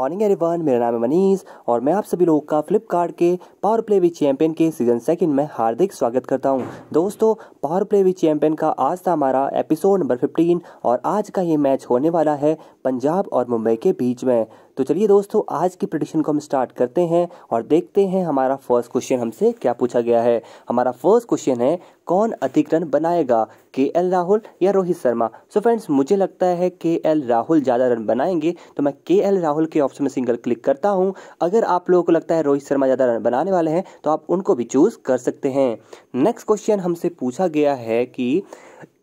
morning everyone मेरा नाम है मनीष और मैं आप सभी लोगों का फ्लिपकार्ट के पावर प्ले विच चैंपियन के सीजन सेकंड में हार्दिक स्वागत करता हूं दोस्तों पावर प्ले विच चैंपियन का आज था हमारा एपिसोड नंबर 15 और आज का ये मैच होने वाला है पंजाब और मुंबई के बीच में तो चलिए दोस्तों आज की प्रडिक्शन को हम स्टार्ट करते हैं और देखते हैं हमारा फर्स्ट क्वेश्चन हमसे क्या पूछा गया है हमारा फर्स्ट क्वेश्चन है कौन अधिक रन बनाएगा के एल राहुल या रोहित शर्मा सो फ्रेंड्स मुझे लगता है के एल राहुल ज़्यादा रन बनाएंगे तो मैं के एल राहुल के ऑप्शन में सिंगल क्लिक करता हूँ अगर आप लोगों को लगता है रोहित शर्मा ज़्यादा रन बनाने वाले हैं तो आप उनको भी चूज़ कर सकते हैं नेक्स्ट क्वेश्चन हमसे पूछा गया है कि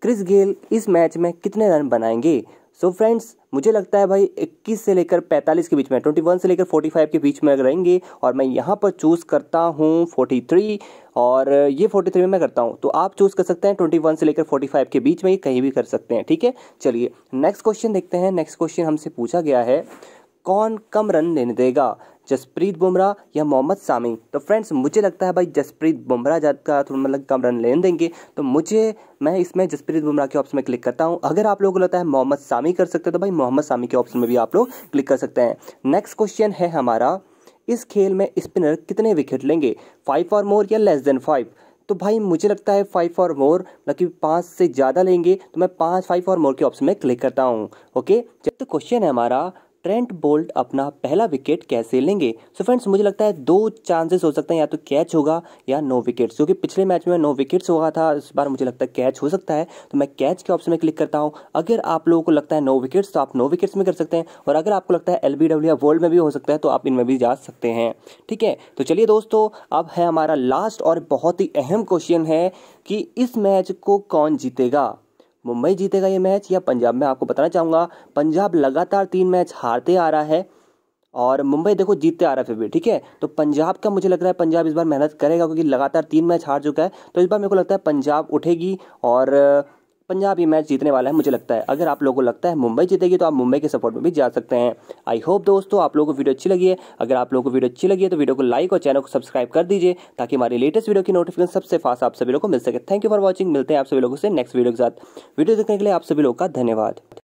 क्रिस गेल इस मैच में कितने रन बनाएंगे सो so फ्रेंड्स मुझे लगता है भाई 21 से लेकर 45 के बीच में 21 से लेकर 45 के बीच में रहेंगे और मैं यहाँ पर चूज़ करता हूँ 43 और ये 43 में मैं करता हूँ तो आप चूज़ कर सकते हैं 21 से लेकर 45 के बीच में ये कहीं भी कर सकते हैं ठीक है चलिए नेक्स्ट क्वेश्चन देखते हैं नेक्स्ट क्वेश्चन हमसे पूछा गया है कौन कम रन लेने देगा जसप्रीत बुमराह या मोहम्मद सामी तो फ्रेंड्स मुझे लगता है भाई जसप्रीत बुमराह का थोड़ा मतलब कम रन लेने देंगे तो मुझे मैं इसमें जसप्रीत बुमराह के ऑप्शन में क्लिक करता हूँ अगर आप लोगों को लगता है मोहम्मद सामी कर सकते हैं तो भाई मोहम्मद सामी के ऑप्शन में भी आप लोग क्लिक कर सकते हैं नेक्स्ट क्वेश्चन है हमारा इस खेल में स्पिनर कितने विकेट लेंगे फाइव और मोर या लेस देन फाइव तो भाई मुझे लगता है फाइव और मोर मतलब कि पाँच से ज़्यादा लेंगे तो मैं पाँच फाइव और मोर के ऑप्शन में क्लिक करता हूँ ओके जब तो क्वेश्चन है हमारा ट्रेंट बोल्ट अपना पहला विकेट कैसे लेंगे सो so फ्रेंड्स मुझे लगता है दो चांसेस हो सकते हैं या तो कैच होगा या नो विकेट्स क्योंकि पिछले मैच में नो विकेट्स हुआ था इस बार मुझे लगता है कैच हो सकता है तो मैं कैच के ऑप्शन में क्लिक करता हूँ अगर आप लोगों को लगता है नो विकेट्स तो आप नो विकेट्स में कर सकते हैं और अगर आपको लगता है एल या वर्ल्ड में भी हो सकता है तो आप इनमें भी जा सकते हैं ठीक है तो चलिए दोस्तों अब है हमारा लास्ट और बहुत ही अहम क्वेश्चन है कि इस मैच को कौन जीतेगा मुंबई जीतेगा ये मैच या पंजाब मैं आपको बताना चाहूँगा पंजाब लगातार तीन मैच हारते आ रहा है और मुंबई देखो जीतते आ रहा है फिर भी ठीक है तो पंजाब का मुझे लग रहा है पंजाब इस बार मेहनत करेगा क्योंकि लगातार तीन मैच हार चुका है तो इस बार मेरे को लगता है पंजाब उठेगी और पंजाब ये मैच जीतने वाला है मुझे लगता है अगर आप लोगों को लगता है मुंबई जीतेगी तो आप मुंबई के सपोर्ट में भी जा सकते हैं आई होप दोस्तों आप लोगों को वीडियो अच्छी लगी है अगर आप लोगों को वीडियो अच्छी लगी है तो वीडियो को लाइक और चैनल को सब्सक्राइब कर दीजिए ताकि हमारी लेटेस्ट वीडियो की नोटिफिकेशन सबसे फास्ट आप सभी लोग को मिल सके थैंक यू फॉर वॉचिंग मिलते हैं आप सभी लोगों से नेक्स्ट वीडियो के साथ वीडियो देखने के लिए आप सभी लोग का धन्यवाद